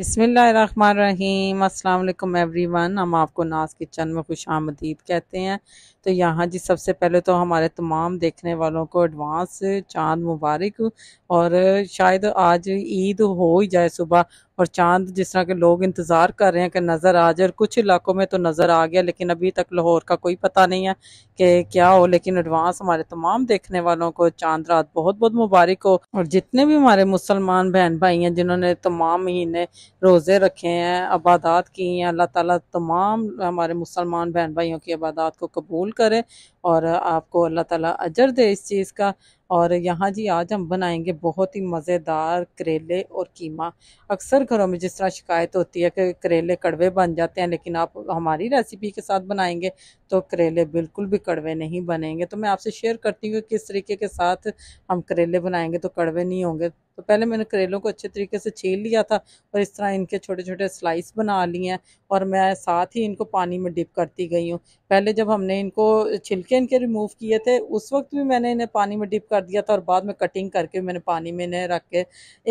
बसमीम every everyone हम आपको नाज किचन में खुश आमदीद कहते हैं तो यहाँ जी सबसे पहले तो हमारे तमाम देखने वालों को एडवांस चांद मुबारक और शायद आज ईद हो ही जाए सुबह और चांद जिस तरह के लोग इंतज़ार कर रहे हैं कि नज़र आ जाए और कुछ इलाकों में तो नज़र आ गया लेकिन अभी तक लाहौर का कोई पता नहीं है कि क्या हो लेकिन एडवांस हमारे तमाम देखने वालों को चांद रात बहुत बहुत मुबारक हो और जितने भी हमारे मुसलमान बहन भाई हैं जिन्होंने तमाम महीने रोज़े रखे हैं आबादात की हैं अल्लाह ताला तमाम हमारे मुसलमान बहन भाइयों की आबादात को कबूल करे और आपको अल्लाह ताला अजर दे इस चीज़ का और यहाँ जी आज हम बनाएंगे बहुत ही मज़ेदार करेले और कीमा अक्सर घरों में जिस तरह शिकायत होती है कि करेले कड़वे बन जाते हैं लेकिन आप हमारी रेसिपी के साथ बनाएंगे तो करेले बिल्कुल भी कड़वे नहीं बनेंगे तो मैं आपसे शेयर करती हूँ कि किस तरीके के साथ हम करेले बनाएंगे तो कड़वे नहीं होंगे तो पहले मैंने करेलों को अच्छे तरीके से छील लिया था और इस तरह इनके छोटे छोटे स्लाइस बना लिए हैं और मैं साथ ही इनको पानी में डिप करती गई हूँ पहले जब हमने इनको छिलके नीचे इनके रिमूव किए थे उस वक्त भी मैंने इन्हें पानी में डिप कर दिया था और बाद में कटिंग करके मैंने पानी में इन्हें रख के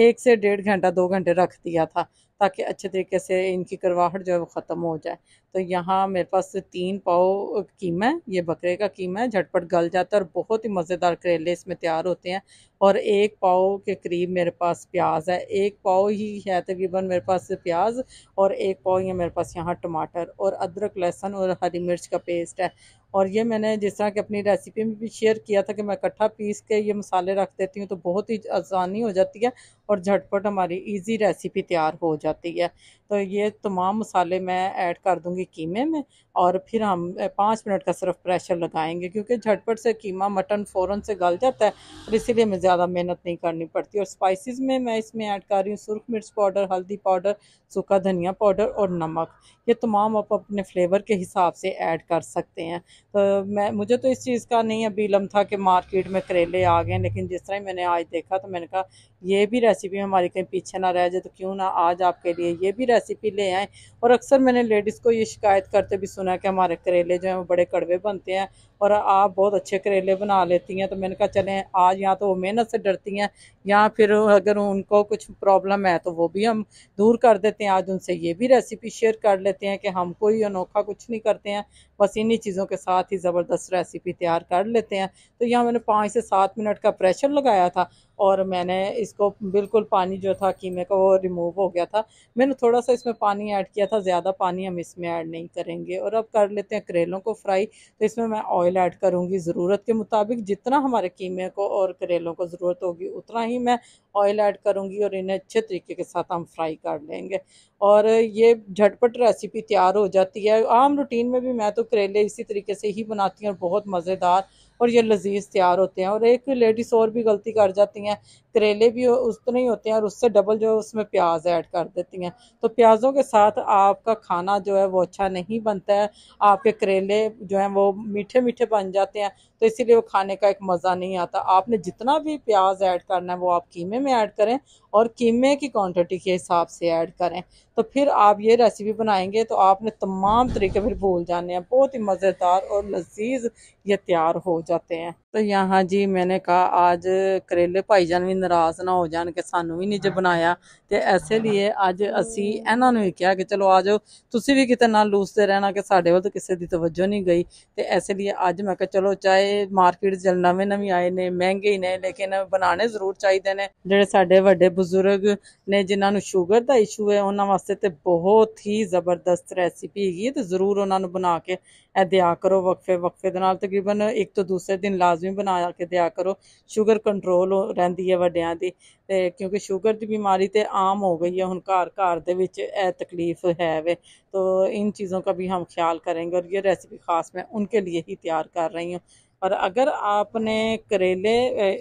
एक से डेढ़ घंटा दो घंटे रख दिया था ताकि अच्छे तरीके से इनकी करवाहट जो है वो ख़त्म हो जाए तो यहाँ मेरे पास तीन पाव कीमा है ये बकरे का कीमा है झटपट गल जाता है और बहुत ही मज़ेदार करेले इसमें तैयार होते हैं और एक पाव के करीब मेरे पास प्याज है एक पाव ही है तकरीबन मेरे पास प्याज और एक पाव है मेरे पास यहाँ टमाटर और अदरक लहसुन और हरी मिर्च का पेस्ट है और ये मैंने जिस तरह की अपनी रेसिपी में भी शेयर किया था कि मैं इकट्ठा पीस के ये मसाले रख देती हूँ तो बहुत ही आसानी हो जाती है और झटपट हमारी इजी रेसिपी तैयार हो जाती है तो ये तमाम मसाले मैं ऐड कर दूँगी कीमे में और फिर हम पाँच मिनट का सिर्फ प्रेशर लगाएंगे क्योंकि झटपट से कीमा मटन फ़ौरन से गल जाता है और इसीलिए हमें ज़्यादा मेहनत नहीं करनी पड़ती और स्पाइसेस में मैं इसमें ऐड कर रही हूँ सुरख मिर्च पाउडर हल्दी पाउडर सूखा धनिया पाउडर और नमक ये तमाम आप अपने फ्लेवर के हिसाब से ऐड कर सकते हैं तो मैं मुझे तो इस चीज़ का नहीं अभी इलम था कि मार्केट में करेले आ गए लेकिन जिस तरह मैंने आज देखा तो मैंने कहा ये भी रेसिपी हमारी कहीं पीछे ना रह जाए तो क्यों ना आज आपके लिए ये भी रेसिपी ले आएँ और अक्सर मैंने लेडीज़ को ये शिकायत करते भी सुना कि हमारे करेले जो हैं वो बड़े कड़वे बनते हैं और आप बहुत अच्छे करेले बना लेती हैं तो मैंने कहा चलें आज या तो वो मेहनत से डरती हैं या फिर अगर उनको कुछ प्रॉब्लम है तो वो भी हम दूर कर देते हैं आज उनसे ये भी रेसिपी शेयर कर लेते हैं कि हम कोई अनोखा कुछ नहीं करते हैं बस इन्हीं चीज़ों के साथ ही ज़बरदस्त रेसिपी तैयार कर लेते हैं तो यहाँ मैंने पाँच से सात मिनट का प्रेशर लगाया था और मैंने इसको बिल्कुल पानी जो था कीमे का वो रिमूव हो गया था मैंने थोड़ा सा इसमें पानी ऐड किया था ज़्यादा पानी हम इसमें ऐड नहीं करेंगे और अब कर लेते हैं करेलों को फ्राई तो इसमें मैं ऑयल ऐड करूँगी ज़रूरत के मुताबिक जितना हमारे कीमे को और करेलों को ज़रूरत होगी उतना ही मैं ऑयल ऐड करूँगी और इन्हें अच्छे तरीके के साथ हम फ्राई कर लेंगे और ये झटपट रेसिपी तैयार हो जाती है आम रूटीन में भी मैं तो करेले इसी तरीके से ही बनाती हूँ और बहुत मज़ेदार और ये लजीज तैयार होते हैं और एक लेडीज़ और भी गलती कर जाती हैं करेले भी उतने ही होते हैं और उससे डबल जो है उसमें प्याज ऐड कर देती हैं तो प्याज़ों के साथ आपका खाना जो है वो अच्छा नहीं बनता है आपके करेले जो हैं वो मीठे मीठे बन जाते हैं तो इसीलिए वो खाने का एक मज़ा नहीं आता आपने जितना भी प्याज ऐड करना है वो आप कीमे में ऐड करें और कीमे की क्वान्टिटी के हिसाब से ऐड करें तो फिर आप ये रेसिपी बनाएंगे तो आपने तमाम तरीके फिर भूल जाने हैं बहुत ही मज़ेदार और लजीज ये तैयार हो जाते हैं तो यहाँ जी मैंने कहा आज करेले ਭਾਈਜਾਨ ਵੀ ਨਾਰਾਜ਼ ਨਾ ਹੋ ਜਾਣ ਕਿ ਸਾਨੂੰ ਵੀ ਨਹੀਂ ਜੇ ਬਣਾਇਆ ਤੇ ਐਸੇ ਲਈ ਅੱਜ ਅਸੀਂ ਇਹਨਾਂ ਨੂੰ ਹੀ ਕਿਹਾ ਕਿ ਚਲੋ ਆ ਜਾਓ ਤੁਸੀਂ ਵੀ ਕਿਤੇ ਨਾ ਲੂਸਦੇ ਰਹਿਣਾ ਕਿ ਸਾਡੇ ਵੱਲ ਤਾਂ ਕਿਸੇ ਦੀ ਤਵੱਜੋ ਨਹੀਂ ਗਈ ਤੇ ਐਸੇ ਲਈ ਅੱਜ ਮੈਂ ਕਿਹਾ ਚਲੋ ਚਾਹੇ ਮਾਰਕੀਟ ਜਲ ਨਵੇਂ ਨਵੇਂ ਆਏ ਨੇ ਮਹਿੰਗੇ ਹੀ ਨੇ ਲੇਕਿਨ ਬਣਾਣੇ ਜ਼ਰੂਰ ਚਾਹੀਦੇ ਨੇ ਜਿਹੜੇ ਸਾਡੇ ਵੱਡੇ ਬਜ਼ੁਰਗ ਨੇ ਜਿਨ੍ਹਾਂ ਨੂੰ ਸ਼ੂਗਰ ਦਾ ਇਸ਼ੂ ਹੈ ਉਹਨਾਂ ਵਾਸਤੇ ਤੇ ਬਹੁਤ ਹੀ ਜ਼ਬਰਦਸਤ ਰੈਸਿਪੀ ਹੈਗੀ ਤੇ ਜ਼ਰੂਰ ਉਹਨਾਂ ਨੂੰ ਬਣਾ ਕੇ ਇਹ ਦਿਆ ਕਰੋ ਵਕਫੇ ਵਕਫੇ ਦੇ ਨਾਲ ਤਕਰੀਬਨ ਇੱਕ ਤੋਂ दूसरे दिन लाजमी बना के दया करो शुगर कंट्रोल हो रही है व्ड्या की क्योंकि शुगर की बीमारी तो आम हो गई है हूँ घर घर के तकलीफ है वे तो इन चीज़ों का भी हम ख्याल करेंगे और ये रेसिपी खास मैं उनके लिए ही तैयार कर रही हूँ और अगर आपने करेले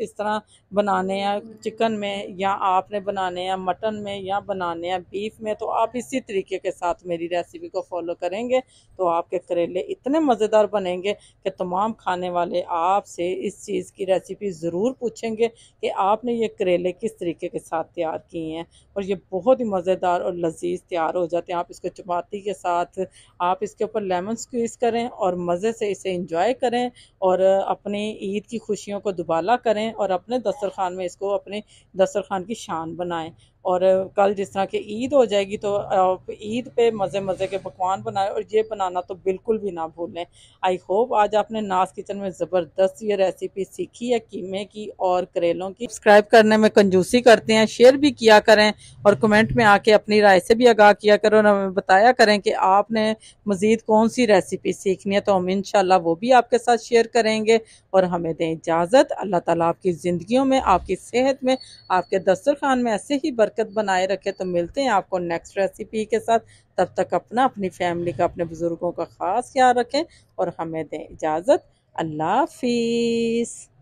इस तरह बनाने हैं चिकन में या आपने बनाने हैं मटन में या बनाने हैं बीफ में तो आप इसी तरीके के साथ मेरी रेसिपी को फॉलो करेंगे तो आपके करेले इतने मज़ेदार बनेंगे कि तमाम खाने वाले आपसे इस चीज़ की रेसिपी ज़रूर पूछेंगे कि आपने ये करेले किस तरीके के साथ तैयार किए हैं और ये बहुत ही मज़ेदार और लजीज तैयार हो जाते हैं आप इसको चपाती के साथ आप इसके ऊपर लेमन स्क्वीज़ करें और मज़े से इसे इंजॉय करें और अपनी ईद की खुशियों को दुबाला करें और अपने दस्तरखान में इसको अपने दस्तरखान की शान बनाएं और कल जिस तरह की ईद हो जाएगी तो ईद पे मज़े मज़े के पकवान बनाए और ये बनाना तो बिल्कुल भी ना भूलें आई होप आज आपने नाज किचन में ज़बरदस्त ये रेसिपी सीखी है कीमे की और करेलों की सब्सक्राइब करने में कंजूसी करते हैं शेयर भी किया करें और कमेंट में आके अपनी राय से भी आगाह किया करें और हमें बताया करें कि आपने मज़ीद कौन सी रेसिपी सीखनी है तो हम इन वो भी आपके साथ शेयर करेंगे और हमें दें इजाज़त अल्लाह ताली आपकी ज़िंदगी में आपकी सेहत में आपके दस्तरखान में ऐसे ही बरकत बरकत बनाए रखे तो मिलते हैं आपको नेक्स्ट रेसिपी के साथ तब तक अपना अपनी फैमिली का अपने बुज़ुर्गों का ख़ास ख्याल रखें और हमें दें इजाज़त अल्लाह हाफिज़